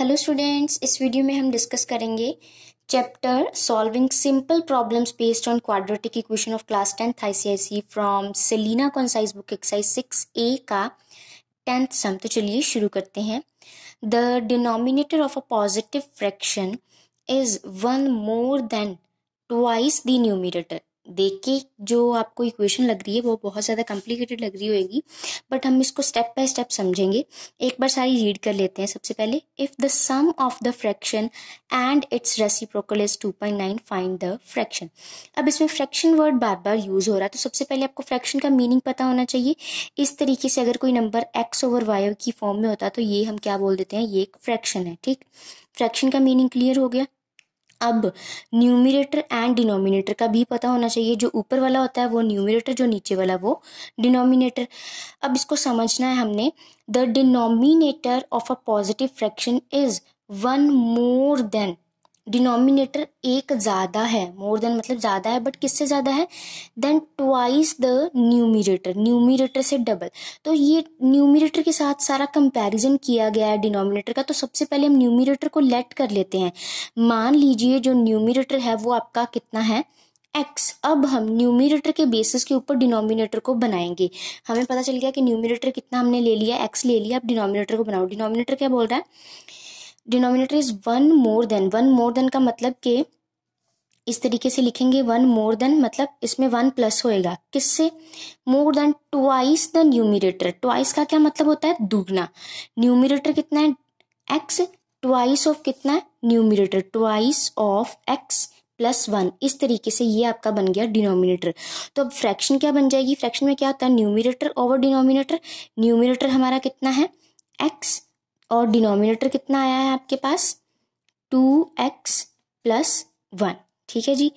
hello students इस video में हम डिस्कस करेंगे chapter solving simple problems based on quadratic equation of class tenth ICSE from Selina concise book exercise six A का tenth sum तो चलिए शुरू करते हैं the denominator of a positive fraction is one more than twice the numerator देख के जो आपको इक्वेशन लग रही है वो बहुत ज़्यादा कॉम्प्लिकेटेड लग रही होगी बट हम इसको स्टेप बाय स्टेप समझेंगे एक बार सारी रीड कर लेते हैं सबसे पहले if the sum of the fraction and its reciprocal is 2.9 find the fraction अब इसमें फ्रैक्शन वर्ड बार बार यूज़ हो रहा है तो सबसे पहले आपको फ्रैक्शन का मीनिंग पता होना चाहिए इस तरीके से अगर कोई नंबर एक्स ओवर वाई की फॉर्म में होता तो ये हम क्या बोल देते हैं ये एक फ्रैक्शन है ठीक फ्रैक्शन का मीनिंग क्लियर हो गया अब न्यूमिनेटर एंड डिनोमिनेटर का भी पता होना चाहिए जो ऊपर वाला होता है वो न्यूमिनेटर जो नीचे वाला वो डिनोमिनेटर अब इसको समझना है हमने the denominator of a positive fraction is one more than denominator एक ज़्यादा है मोर देन मतलब ज़्यादा है बट किससे ज़्यादा है than twice the numerator numerator से डबल तो ये न्यूमिरेटर के साथ सारा कंपैरिजन किया गया है डिनोमिनेटर का तो सबसे पहले हम न्यूमिरेटर को लेट कर लेते हैं मान लीजिए जो न्यूमिरेटर है वो आपका कितना है एक्स अब हम न्यूमिरेटर के बेसिस के ऊपर डिनोमिनेटर को बनाएंगे हमें पता चल गया कि न्यूमिरेटर कितना हमने ले लिया एक्स ले लिया अब डिनोमिनेटर को बनाओ डिनोमिनेटर क्या बोल रहा है denominator is one more than one more than का मतलब के इस तरीके से लिखेंगे वन मोर देन मतलब इसमें वन प्लस होएगा किससे more than twice the numerator twice का क्या मतलब होता है दुगना न्यूमिरेटर कितना है एक्स ट्वाइस ऑफ कितना है numerator twice of x plus one इस तरीके से ये आपका बन गया डिनोमिनेटर तो अब फ्रैक्शन क्या बन जाएगी फ्रैक्शन में क्या होता है न्यूमिरेटर ओवर डिनोमिनेटर न्यूमिरेटर हमारा कितना है एक्स और डिनोमिनेटर कितना आया है आपके पास टू एक्स प्लस वन ठीक है जी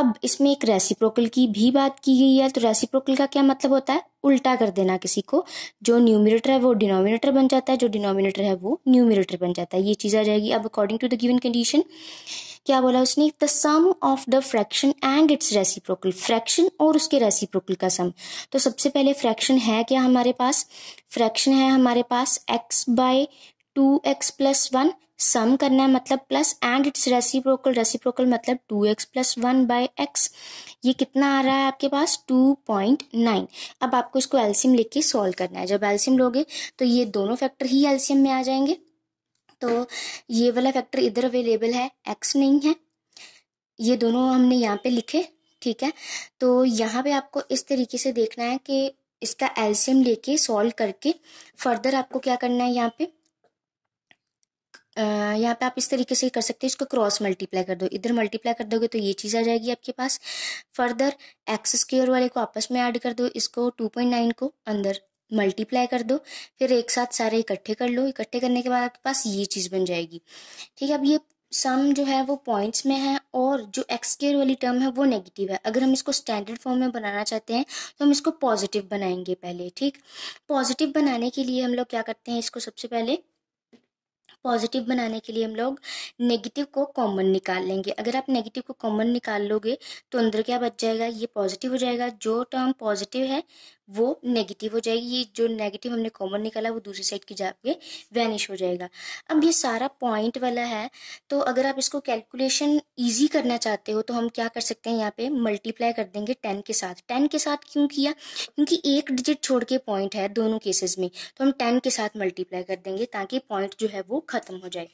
अब इसमें एक रेसिप्रोकल की भी बात की गई है तो रेसिप्रोकल का क्या मतलब होता है उल्टा कर देना किसी को जो न्यूमिनेटर है वो डिनोमिनेटर बन जाता है जो डिनोमिनेटर है वो न्यूमिनेटर बन जाता है ये चीज़ आ जाएगी अब according to the given condition क्या बोला उसने the sum of the fraction and its reciprocal fraction और उसके रेसिप्रोकल का सम तो सबसे पहले फ्रैक्शन है क्या हमारे पास फ्रैक्शन है हमारे पास x by two x plus one sum करना है मतलब plus and its reciprocal reciprocal मतलब two x plus one by x ये कितना आ रहा है आपके पास टू पॉइंट नाइन अब आपको इसको एल्सियम लिख के सॉल्व करना है जब एल्सियम लोगे तो ये दोनों फैक्टर ही एल्सियम में आ जाएंगे तो ये वाला फैक्टर इधर अवेलेबल है एक्स नहीं है ये दोनों हमने यहाँ पे लिखे ठीक है तो यहाँ पे आपको इस तरीके से देखना है कि इसका एल्शियम लेके सॉल्व करके फर्दर आपको क्या करना है यहाँ पे यहाँ पे आप इस तरीके से कर सकते हैं इसको क्रॉस मल्टीप्लाई कर दो इधर मल्टीप्लाई कर दोगे तो ये चीज़ आ जाएगी आपके पास फर्दर एक्स स्क्र वाले को आपस में ऐड कर दो इसको टू पॉइंट नाइन को अंदर मल्टीप्लाई कर दो फिर एक साथ सारे इकट्ठे कर लो इकट्ठे करने के बाद आपके पास ये चीज़ बन जाएगी ठीक है अब ये सम जो है वो पॉइंट्स में है और जो एक्सकेयर वाली टर्म है वो नेगेटिव है अगर हम इसको स्टैंडर्ड फॉर्म में बनाना चाहते हैं तो हम इसको पॉजिटिव बनाएंगे पहले ठीक पॉजिटिव बनाने के लिए हम लोग क्या करते हैं इसको सबसे पहले पॉजिटिव बनाने के लिए हम लोग नेगेटिव को कॉमन निकाल लेंगे अगर आप नेगेटिव को कॉमन निकाल लोगे तो अंदर क्या बच जाएगा ये पॉजिटिव हो जाएगा जो टर्म पॉजिटिव है वो नेगेटिव हो जाएगी ये जो नेगेटिव हमने कॉमन निकाला वो दूसरी साइड की जाके वैनिश हो जाएगा अब ये सारा पॉइंट वाला है तो अगर आप इसको कैलकुलेशन ईजी करना चाहते हो तो हम क्या कर सकते हैं यहाँ पे मल्टीप्लाई कर देंगे टेन के साथ टेन के साथ क्यों किया क्योंकि एक डिजिट छोड़ के पॉइंट है दोनों केसेस में तो हम टेन के साथ मल्टीप्लाई कर देंगे ताकि पॉइंट जो है वो ख़त्म हो जाए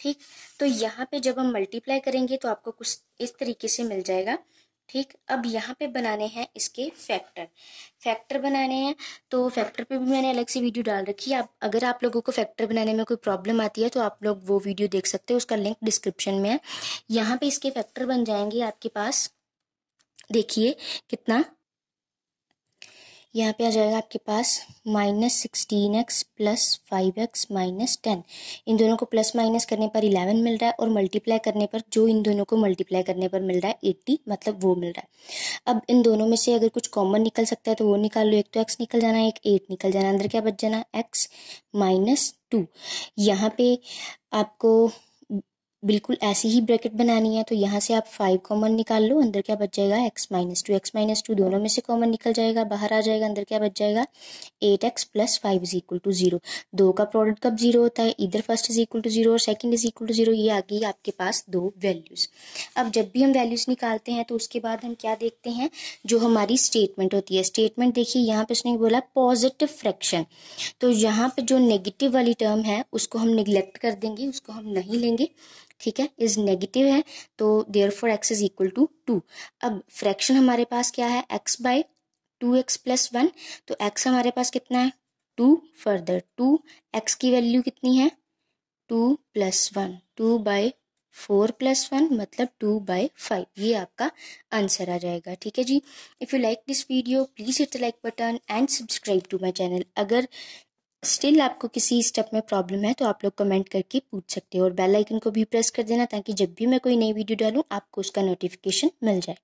ठीक तो यहाँ पे जब हम मल्टीप्लाई करेंगे तो आपको कुछ इस तरीके से मिल जाएगा ठीक अब यहाँ पे बनाने हैं इसके फैक्टर फैक्टर बनाने हैं तो फैक्टर पे भी मैंने अलग से वीडियो डाल रखी है आप अगर आप लोगों को फैक्टर बनाने में कोई प्रॉब्लम आती है तो आप लोग वो वीडियो देख सकते हैं उसका लिंक डिस्क्रिप्शन में है यहाँ पे इसके फैक्टर बन जाएंगे आपके पास देखिए कितना यहाँ पे आ जाएगा आपके पास minus sixteen x plus five x minus ten इन दोनों को प्लस माइनस करने पर इलेवन मिल रहा है और मल्टीप्लाई करने पर जो इन दोनों को मल्टीप्लाई करने पर मिल रहा है एट्टी मतलब वो मिल रहा है अब इन दोनों में से अगर कुछ कॉमन निकल सकता है तो वो निकाल लो एक तो एक्स निकल जाना है एक एट निकल जाना अंदर क्या बच जाना एक्स माइनस टू यहाँ पे आपको बिल्कुल ऐसी ही ब्रैकेट बनानी है तो यहाँ से आप फाइव कॉमन निकाल लो अंदर क्या बच जाएगा x minus two x minus two दोनों में से कॉमन निकल जाएगा बाहर आ जाएगा अंदर क्या बच जाएगा eight x plus five is equal to zero दो का प्रोडक्ट कब जीरो होता है इधर first is equal to zero और second is equal to zero ये आ गई आपके पास दो वैल्यूज़ अब जब भी हम वैल्यूज़ निकालते हैं तो उसके बाद हम क्या देखते हैं जो हमारी स्टेटमेंट होती है स्टेटमेंट देखिए यहाँ पर उसने बोला पॉजिटिव फ्रैक्शन तो यहाँ पर जो नेगेटिव वाली टर्म है उसको हम निगलेक्ट कर देंगे उसको हम नहीं लेंगे ठीक है इज नेगेटिव है तो therefore x is equal to two अब फ्रैक्शन हमारे पास क्या है x by two x plus one तो एक्स हमारे पास कितना है टू फर्दर टू एक्स की वैल्यू कितनी है two plus one two by four plus one मतलब टू बाय फाइव ये आपका आंसर आ जाएगा ठीक है जी if you like this video please hit like button and subscribe to my channel अगर स्टिल आपको किसी स्टेप में प्रॉब्लम है तो आप लोग कमेंट करके पूछ सकते हो और बेल आइकन को भी प्रेस कर देना ताकि जब भी मैं कोई नई वीडियो डालूँ आपको उसका नोटिफिकेशन मिल जाए